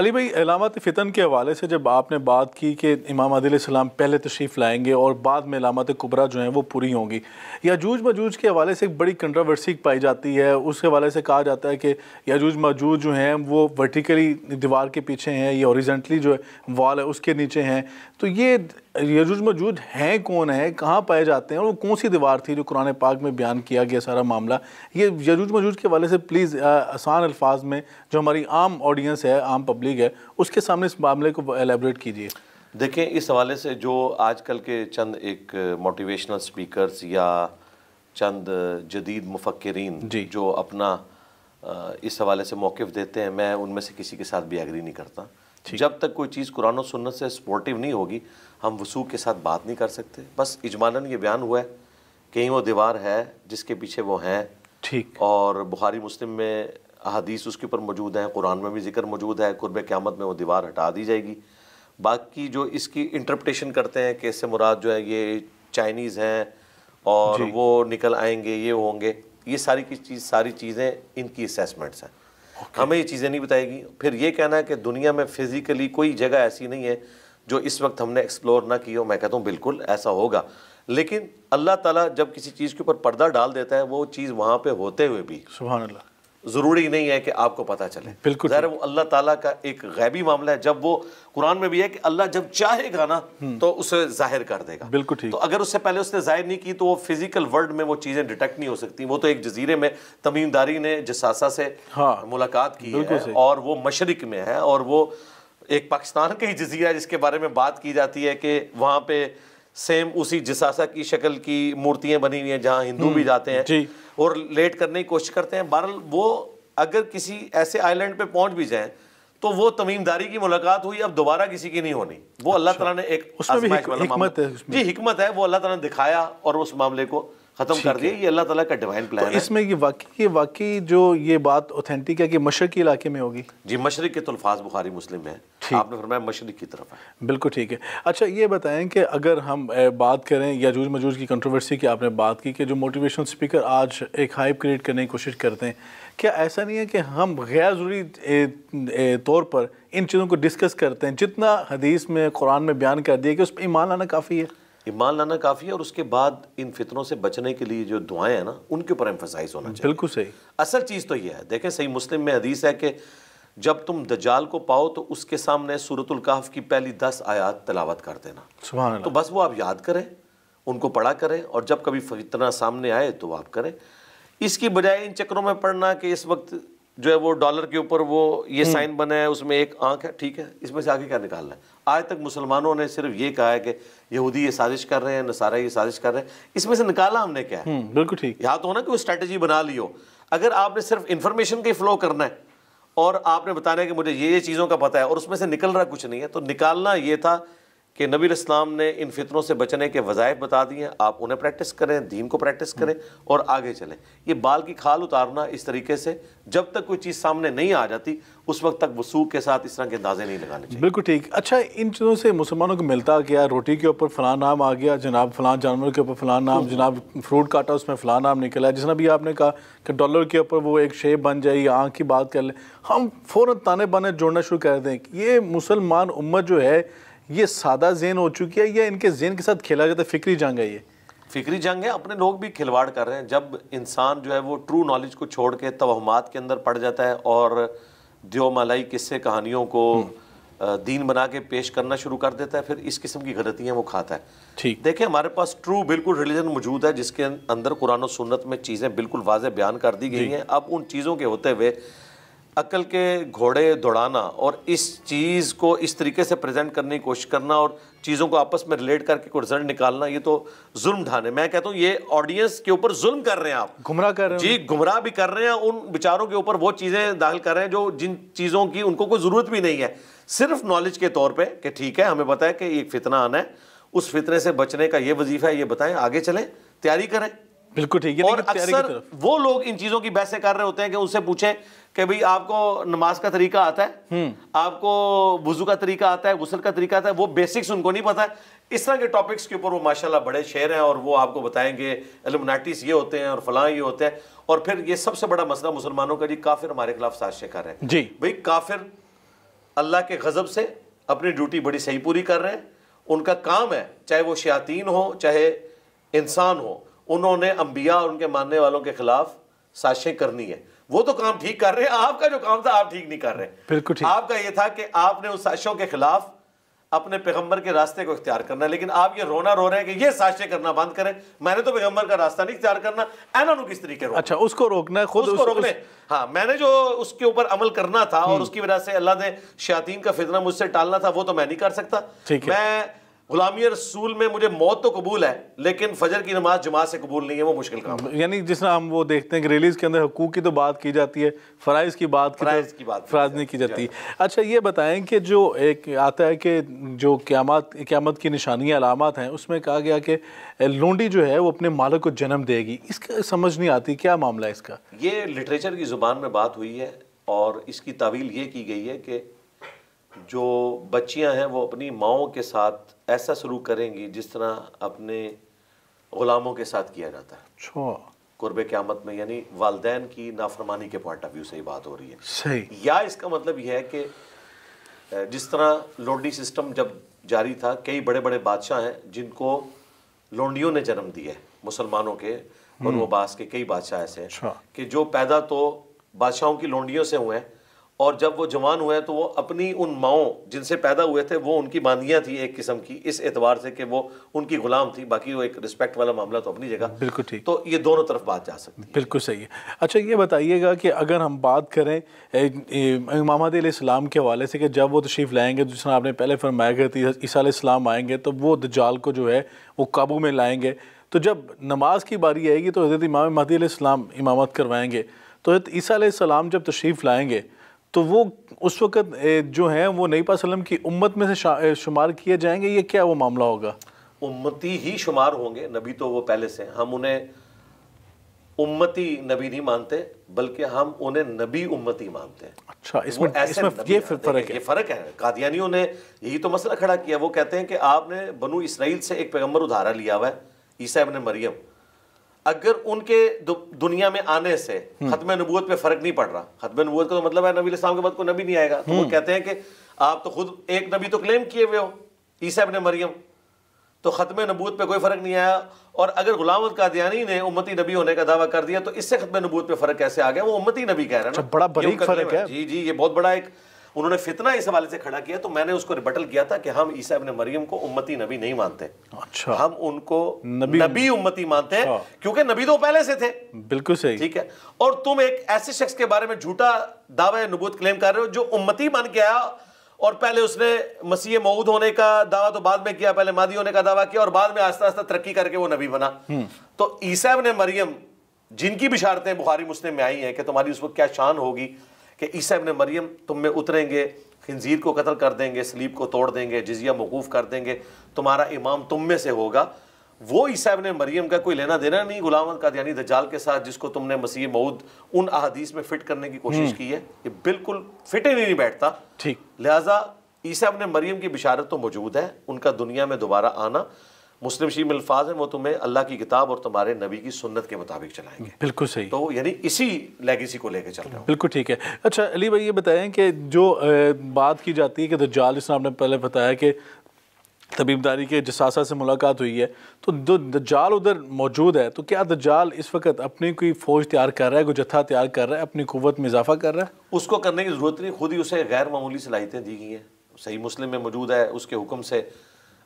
अली भाई अलामत फ़ितन के हवाले से जब आपने बात की कि इमाम आदिलम पहले तशरीफ़ लाएंगे और बाद में अलामत कुबरा जो हैं वो पूरी होंगी याजूज मजूज के हवाले से एक बड़ी कंट्रावर्सी पाई जाती है उसके हवाले से कहा जाता है कि याजूज मजूज जो हैं वो वर्टिकली दीवार के पीछे हैं या औरजेंटली जो वॉल है उसके नीचे हैं तो ये यजुज मजूद हैं कौन है कहाँ पाए जाते हैं और वो कौन सी दीवार थी जो कुरान पाक में बयान किया गया सारा मामला ये यजुज मजूद के वाले से प्लीज़ आसान अल्फाज में जो हमारी आम ऑडियंस है आम पब्लिक है उसके सामने इस मामले को एलेबरेट कीजिए देखें इस हवाले से जो आजकल के चंद एक मोटिवेशनल स्पीकर या चंद जदीद मुफक्रीन जो अपना इस हवाले से मौक़ देते हैं मैं उनमें से किसी के साथ भी एग्री नहीं करता जब तक कोई चीज़ कुरान सुन्नत से सपोर्टिव नहीं होगी हम वसूख के साथ बात नहीं कर सकते बस इजमालन ये बयान हुआ है कहीं वो दीवार है जिसके पीछे वो हैं ठीक और बुखारी मुस्लिम में अदीस उसके ऊपर मौजूद हैं कुरान में भी जिक्र मौजूद है कुरब क़्यामत में वो दीवार हटा दी जाएगी बाकी जो इसकी इंटरप्रटेशन करते हैं कि इससे मुराद जो है ये चाइनीज़ हैं और वो निकल आएंगे ये होंगे ये सारी की चीज़ सारी चीज़ें इनकी असेसमेंट्स हैं okay. हमें ये चीज़ें नहीं बताएगी फिर ये कहना है कि दुनिया में फिज़िकली कोई जगह ऐसी नहीं है जो इस वक्त हमने एक्सप्लोर ना की हो मैं कहता हूँ बिल्कुल ऐसा होगा लेकिन अल्लाह ताला जब किसी चीज़ के ऊपर पर्दा डाल देता है वो चीज़ वहाँ पे होते हुए भी सुबह अल्लाह ज़रूरी नहीं है कि आपको पता चले बिल्कुल वो अल्लाह ताला का एक गैबी मामला है जब वो कुरान में भी है कि अल्लाह जब चाहेगा ना हम्म। तो उसे जाहिर कर देगा बिल्कुल ठीक तो अगर उससे पहले उसने जाहिर नहीं की तो वो फिजिकल वर्ल्ड में वो चीज़ें डिटेक्ट नहीं हो सकती वो तो एक जजीरे में तमीमदारी ने जसासा से हाँ, मुलाकात की है और वो मशरक में है और वो एक पाकिस्तान का ही जजीरा जिसके बारे में बात की जाती है कि वहाँ पर सेम उसी जिसासा की शक्ल की मूर्तियां बनी हुई हैं जहां हिंदू भी हम्म, जाते हैं और लेट करने की कोशिश करते हैं बहरल वो अगर किसी ऐसे आइलैंड पे पहुंच भी जाएं तो वो तमीमदारी की मुलाकात हुई अब दोबारा किसी की नहीं होनी वो अच्छा। अल्लाह ताला ने एक उसमें भी हिक, हिकमत है उसमें। जी हिकमत है वो अल्लाह तला ने दिखाया और उस मामले को ख़त्म कर दिए ये अल्लाह ताला का डिवाइन प्लान तो है इसमें ये वाकई ये वाकई जो ये बात ऑथेंटिक है कि मशरक़ी इलाके में होगी जी मशरक़ के तल्फाज तो बुखारी मुस्लिम है आपने फरमाया मशरक़ की तरफ है बिल्कुल ठीक है अच्छा ये बताएं कि अगर हम बात करें याजूज मजूज की कंट्रोवर्सी की आपने बात की कि जो मोटिवेशनल स्पीकर आज एक हाइप क्रिएट करने की कोशिश करते हैं क्या ऐसा नहीं है कि हम गैर ज़रूरी तौर पर इन चीज़ों को डिस्कस करते हैं जितना हदीस में कुरान में बयान कर दिया कि उस पर ईमान आना काफ़ी है ईमान लाना काफ़ी है और उसके बाद इन फितरों से बचने के लिए जो दुआएं हैं ना उनके ऊपर एम्फोसाइज होना चाहिए बिल्कुल सही असल चीज़ तो यह है देखें सही मुस्लिम में हदीस है कि जब तुम दजाल को पाओ तो उसके सामने सूरतुल की पहली दस आयात तलावत कर देना तो बस वो आप याद करें उनको पढ़ा करें और जब कभी फितना सामने आए तो आप करें इसकी बजाय इन चक्रों में पढ़ना कि इस वक्त जो है वो डॉलर के ऊपर वो ये हम्म। साइन बना है उसमें एक आंख है ठीक है इसमें से आगे क्या निकालना है आज तक मुसलमानों ने सिर्फ ये कहा है कि यहूदी ये साजिश कर रहे हैं नसारा ये साजिश कर रहे हैं इसमें से निकाला हमने क्या है हम्म, बिल्कुल ठीक यहाँ तो होना ना कि वो स्ट्रैटेजी बना ली हो अगर आपने सिर्फ इन्फॉर्मेशन का फ्लो करना है और आपने बताना है कि मुझे ये ये चीज़ों का पता है और उसमें से निकल रहा कुछ नहीं है तो निकालना ये था कि नबी इस्लाम ने इन फितरों से बचने के वज़ायफ बता दिए हैं आप उन्हें प्रैक्टिस करें दीन को प्रैक्टिस करें और आगे चलें ये बाल की खाल उतारना इस तरीके से जब तक कोई चीज़ सामने नहीं आ जाती उस वक्त तक वसूख के साथ इस तरह के अंदाजे नहीं लगाने चाहिए बिल्कुल ठीक अच्छा इन चीज़ों से मुसलमानों को मिलता गया रोटी के ऊपर फलान नाम आ गया जनाब फ़लान जानवर के ऊपर फलान नाम जनाब फ्रूट काटा उसमें फ़लान नाम निकला जिसने भी आपने कहा कि डॉलर के ऊपर वो एक शेप बन जाए या आँख की बात कर लें हम फ़ौर ताने बाने जोड़ना शुरू कर दें ये मुसलमान उम्मत जो है ये सादा जेन हो चुकी है या इनके जेन के साथ खेला जाता है फिक्री जंग है ये फिक्री जंग है अपने लोग भी खिलवाड़ कर रहे हैं जब इंसान जो है वो ट्रू नॉलेज को छोड़ के तवहमात के अंदर पड़ जाता है और दियो मलाई किस्से कहानियों को हम्म। दीन बना के पेश करना शुरू कर देता है फिर इस किस्म की गलतियाँ वो खाता है ठीक देखिए हमारे पास ट्रू बिल्कुल रिलीजन मौजूद है जिसके अंदर कुरान और सुन्नत में चीज़ें बिल्कुल वाज बयान कर दी गई हैं अब उन चीज़ों के होते हुए अकल के घोड़े दौड़ाना और इस चीज़ को इस तरीके से प्रेजेंट करने की कोशिश करना और चीज़ों को आपस में रिलेट करके कोई रिजल्ट निकालना ये तो जुल्म ढाने मैं कहता हूँ ये ऑडियंस के ऊपर जुल्म कर रहे हैं आप गुमराह कर रहे हैं जी गुमराह भी कर रहे हैं उन विचारों के ऊपर वो चीज़ें दाखिल कर रहे हैं जो जिन चीज़ों की उनको कोई ज़रूरत भी नहीं है सिर्फ नॉलेज के तौर पर कि ठीक है हमें पता है कि एक फितना आना है उस फितने से बचने का ये वजीफ़ा है ये बताएं आगे चलें तैयारी करें बिल्कुल ठीक है और अक्सर वो लोग इन चीज़ों की बहसें कर रहे होते हैं कि उनसे पूछें कि भाई आपको नमाज का तरीका आता है हम्म। आपको वजू का तरीका आता है गुसल का तरीका आता है वो बेसिक्स उनको नहीं पता है इस तरह के टॉपिक्स के ऊपर वो माशाल्लाह बड़े शेर हैं और वो आपको बताएंगे एलुमनाटिस ये होते हैं और फलां ये होते हैं और फिर ये सबसे बड़ा मसला मुसलमानों का जी काफिर हमारे खिलाफ साजिश कर रहे हैं जी भाई काफिर अल्लाह के गज़ब से अपनी ड्यूटी बड़ी सही पूरी कर रहे हैं उनका काम है चाहे वो शयातीन हो चाहे इंसान हो उन्होंने अंबिया और उनके मानने वालों के खिलाफ साशें करनी है वो तो काम ठीक कर रहे हैं आपका जो काम था आप ठीक नहीं कर रहे बिल्कुल ठीक आपका ये था कि आपने उस साशों के खिलाफ अपने पैगंबर के रास्ते को इख्तियार करना है लेकिन आप ये रोना रो रहे हैं कि ये साशे करना बंद करें मैंने तो पैगंबर का रास्ता नहीं इख्तियार करना एना किस तरीके रोकना अच्छा उसको रोकना है खुद उसको उस, रोकने उस... हाँ मैंने जो उसके ऊपर अमल करना था और हम्म। उसकी वजह से अल्लाह ने शयातीन का फितना मुझसे टालना था वो तो मैं नहीं कर सकता मैं गुलामी रसूल में मुझे मौत तो कबूल है लेकिन फजर की नमाज जमात से कबूल नहीं है वो मुश्किल काम है यानी जिस हम वो देखते हैं कि रिलीज के अंदर हकूक की तो बात की जाती है फ़राइज़ की बात तो फ़राइज़ की बात फ़राज नहीं की जाती अच्छा ये बताएं कि जो एक आता है कि जो क्यामत क्यामत की निशानियाँ अलामत हैं उसमें कहा गया कि लूडी जो है वो अपने मालक को जन्म देगी इसका समझ नहीं आती क्या मामला है इसका ये लिटरेचर की ज़ुबान में बात हुई है और इसकी तावील ये की गई है कि जो बच्चियां हैं वो अपनी माओ के साथ ऐसा शुरू करेंगी जिस तरह अपने ग़ुलामों के साथ किया जाता है अच्छा कुर्ब क्यामत में यानी वालदेन की नाफरमानी के पॉइंट ऑफ व्यू से ही बात हो रही है सही या इसका मतलब यह है कि जिस तरह लोडी सिस्टम जब जारी था कई बड़े बड़े बादशाह हैं जिनको लोंडियों ने जन्म दिया है मुसलमानों के और वबास हम्म। के कई बादशाह ऐसे हैं अच्छा। कि जो पैदा तो बादशाहों की लोंडियों से हुए हैं और जब वो जवान हुए तो वो अपनी उन माओं जिनसे पैदा हुए थे वो उनकी बांदियाँ थी एक किस्म की इस एतबार से कि वो उनकी गुलाम थी बाकी वो एक रिस्पेक्ट वाला मामला तो अपनी जगह बिल्कुल ठीक तो ये दोनों तरफ बात जा सकती है बिल्कुल सही है अच्छा ये बताइएगा कि अगर हम बात करें इमामत इस्लाम के हवाले से कि जब वो तशरीफ़ लाएंगे तो जिस तरह आपने पहले फरमाया कि ईसा इस्लाम आएंगे तो वो दजाल को जो है वो काबू में लाएंगे तो जब नमाज की बारी आएगी तो हज़रत इमाम महदी इस्लाम इमामत करवाएंगे तो हज़रत ईसा सलाम जब तशरीफ़ लाएंगे तो वो उस वक़्त जो है वो नई पासलम की उम्मत में से शुमार किए जाएंगे ये क्या वो मामला होगा उम्मती ही शुमार होंगे नबी तो वो पहले से हम उन्हें उम्मती नबी नहीं मानते बल्कि हम उन्हें नबी उम्मती मानते हैं अच्छा इसमें इसमें ये फर्क है ये फर्क है कादियानियों ने यही तो मसला खड़ा किया वो कहते हैं कि आपने बनु इसराइल से एक पैगम्बर उधारा लिया हुआ है ईसा इबन मरियम अगर उनके दुनिया में आने से हम्म। खत्म नबूत पे फर्क नहीं पड़ रहा खत्म नबूत का तो मतलब है नबी इस्लाम के बाद कोई नबी नहीं आएगा तो वो हम्म। कहते हैं कि आप तो खुद एक नबी तो क्लेम किए हुए हो ईसा ने मरियम तो ख़त्म नबूत पे कोई फ़र्क नहीं आया और अगर गुलाम कादियानी ने उम्मती नबी होने का दावा कर दिया तो इससे ख़त्म नबूत पे फ़र्क कैसे आ गया वो उम्मती नबी कह रहे हैं अच्छा, जी जी ये बहुत बड़ा एक उन्होंने फितना इस हवाले से खड़ा किया तो मैंने उसको रिबटल किया था कि हम ईसा अपने मरियम को उम्मती नबी नहीं मानते अच्छा हम उनको नबी, नबी उम्मती मानते हैं अच्छा। क्योंकि नबी तो पहले से थे बिल्कुल सही ठीक है और तुम एक ऐसे शख्स के बारे में झूठा दावा नबूत क्लेम कर रहे हो जो उम्मती बन के आया और पहले उसने मसीह मऊद होने का दावा तो बाद में किया पहले मादी होने का दावा किया और बाद में आस्ता आस्ता तरक्की करके वो नबी बना हम्म। तो ईसा ने मरियम जिनकी बिशारतें बुखारी मुस्लिम में आई हैं कि तुम्हारी उस वक्त क्या शान होगी कि ईसा इबन मरियम तुम में उतरेंगे खंजीर को कत्ल कर देंगे स्लीप को तोड़ देंगे जिजिया मौकूफ़ कर देंगे तुम्हारा इमाम तुम में से होगा वो ईसा इबन मरियम का कोई लेना देना नहीं गुलाम का यानी दजाल के साथ जिसको तुमने मसीह मऊद उन अहदीस में फिट करने की कोशिश हम्म। की है ये बिल्कुल फिट ही नहीं बैठता ठीक लिहाजा ईसा इबन मरियम की बिशारत तो मौजूद है उनका दुनिया में दोबारा आना मुस्लिम शीम अल्फाज हैं वो तुम्हें अल्लाह की किताब और तुम्हारे नबी की सुन्नत के मुताबिक चलाएंगे बिल्कुल सही तो यानी इसी लेगेसी को लेकर चल रहे हो बिल्कुल ठीक है अच्छा अली भाई ये बताएं कि जो बात की जाती है कि दज्जाल जिसने आपने पहले बताया कि तबीबदारी के जसासा से मुलाकात हुई है तो जो दज्जाल उधर मौजूद है तो क्या दज्जाल इस वक्त अपनी कोई फ़ौज तैयार कर रहा है कोई जत्था तैयार कर रहा है अपनी कुत में इजाफा कर रहा है उसको करने की ज़रूरत नहीं खुद ही उसे गैर मामूली सलाहितें दी गई हैं सही मुस्लिम में मौजूद है उसके हुक्म से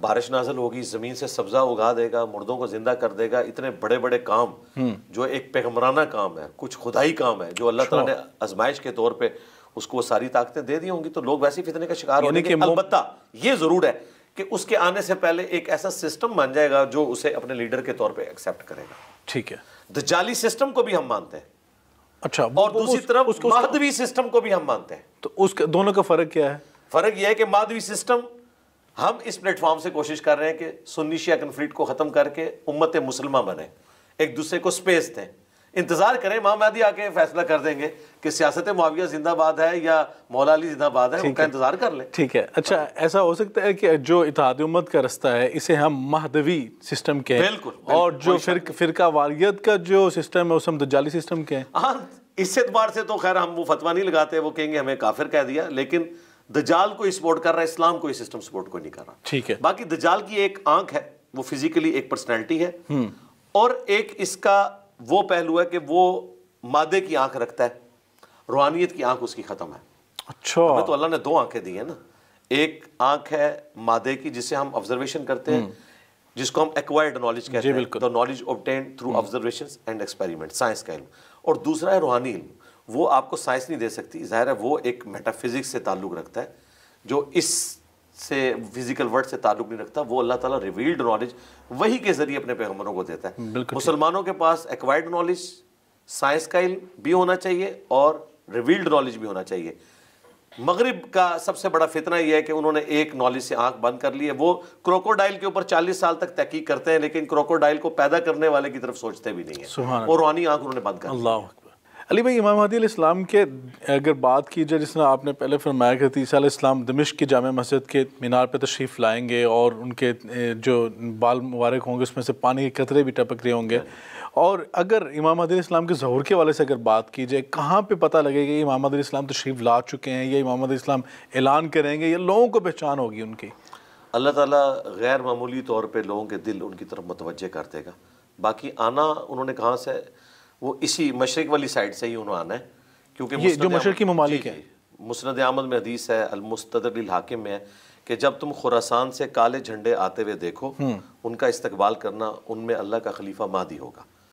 बारिश नाजल होगी ज़मीन से सब्ज़ा उगा देगा मुर्दों को ज़िंदा कर देगा इतने बड़े बड़े काम हम्म। जो एक पैगमराना काम है कुछ खुदाई काम है जो अल्लाह तला अच्छा। ने आजमाइश के तौर पर उसको सारी ताकतें दे दी होंगी तो लोग वैसे फितने का शिकार होने के अलबत्ता ये ज़रूर है कि उसके आने से पहले एक ऐसा सिस्टम बन जाएगा जो उसे अपने लीडर के तौर पर एक्सेप्ट करेगा ठीक है जाली सिस्टम को भी हम मानते हैं अच्छा और दूसरी तरफ उसको माधवी सिस्टम को भी हम मानते हैं तो उसके दोनों का फर्क क्या है फर्क यह है कि माधवी सिस्टम हम इस प्लेटफॉर्म से कोशिश कर रहे हैं कि सुनिशिया कन्फ्लिक्ट को ख़त्म करके उम्मत मुसलमा बने एक दूसरे को स्पेस दें इंतज़ार करें इमाम महदी आके फैसला कर देंगे कि सियासत मुआविया जिंदाबाद है या मौलाली जिंदाबाद है उनका इंतज़ार कर लें ठीक है अच्छा ऐसा हो सकता है कि जो इतिहाद उम्मत का रास्ता है इसे हम महदवी सिस्टम के बिल्कुल, बिल्कुल और जो फिर फिरका वारियत का जो सिस्टम है उस हम दजाली सिस्टम के हैं हाँ इस एतबार से तो खैर हम वो फतवा नहीं लगाते वो कहेंगे हमें काफिर कह दिया लेकिन दजाल को सपोर्ट कर रहा है इस्लाम को सिस्टम सपोर्ट को नहीं कर रहा ठीक है बाकी दजाल की एक आंख है वो फिजिकली एक पर्सनैलिटी है हम्म। और एक इसका वो पहलू है कि वो मादे की आंख रखता है रूहानियत की आंख उसकी ख़त्म है अच्छा तो अल्लाह ने दो आंखें दी है ना एक आंख है मादे की जिसे हम ऑब्जर्वेशन करते हैं हम्म। जिसको हम एक्वायर्ड नॉलेज कहते हैं knowledge obtain through observation and experiment science का इल्म और दूसरा है रूहानी इल्म वो आपको साइंस नहीं दे सकती ज़ाहिर है वो एक मेटाफिज़िक्स से ताल्लुक़ रखता है जो इस से फिजिकल वर्ड से ताल्लुक नहीं रखता वो अल्लाह ताला रिवील्ड नॉलेज वही के जरिए अपने पैगम्बरों को देता है मुसलमानों के पास एक्वायर्ड नॉलेज साइंस का इल्म भी होना चाहिए और रिवील्ड नॉलेज भी होना चाहिए मगरब का सबसे बड़ा फितना यह है कि उन्होंने एक नॉलेज से आंख बंद कर ली है वो क्रोकोडाइल के ऊपर 40 साल तक तहकीक करते हैं लेकिन क्रोकोडाइल को पैदा करने वाले की तरफ सोचते भी नहीं है और रूहानी आंख उन्होंने बंद कर अली भाई इमाम हदी इस्लाम के अगर बात की जाए जिसने आपने पहले फरमाया कि तीसा इस्लाम दमिश की जाम मस्जिद के मीनार पर तशरीफ़ लाएंगे और उनके जो बाल मुबारक होंगे उसमें से पानी के कतरे भी टपक रहे होंगे और अगर इमाम हदी इस्लाम के जहूर के वाले से अगर बात की जाए कहाँ पर पता लगेगा इमाम हदी इस्लाम तशरीफ़ ला चुके हैं या इमाम हदी इस्लाम ऐलान करेंगे या लोगों को पहचान होगी उनकी अल्लाह ताली गैर मामूली तौर पर लोगों के दिल उनकी तरफ मतवजह कर देगा बाकी आना उन्होंने कहाँ से वो इसी मशरक वाली साइड से ही उन्होंने आना है क्योंकि ये जो मशरक़ की ममालिक है मुस्ंद आमद में हदीस है अलमुस्तदिल हाकिम में है कि जब तुम खुरासान से काले झंडे आते हुए देखो हम्म। उनका इस्तकबाल करना उनमें अल्लाह का खलीफा मादी होगा